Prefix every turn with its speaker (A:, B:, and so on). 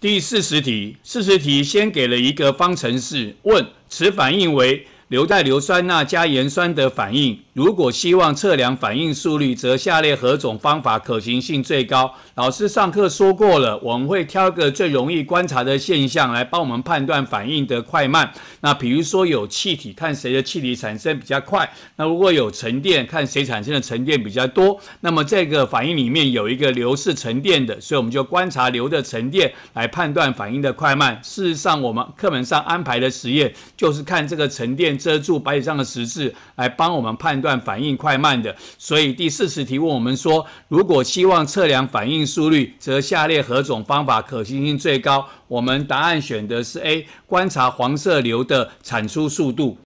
A: 第四十题，四十题先给了一个方程式，问此反应为硫代硫酸钠加盐酸的反应。如果希望测量反应速率，则下列何种方法可行性最高？老师上课说过了，我们会挑个最容易观察的现象来帮我们判断反应的快慢。那比如说有气体，看谁的气体产生比较快；那如果有沉淀，看谁产生的沉淀比较多。那么这个反应里面有一个硫是沉淀的，所以我们就观察硫的沉淀来判断反应的快慢。事实上，我们课本上安排的实验就是看这个沉淀遮住白纸上的实质，来帮我们判断。反应快慢的，所以第四十题问我们说，如果希望测量反应速率，则下列何种方法可行性最高？我们答案选的是 A，观察黄色流的产出速度。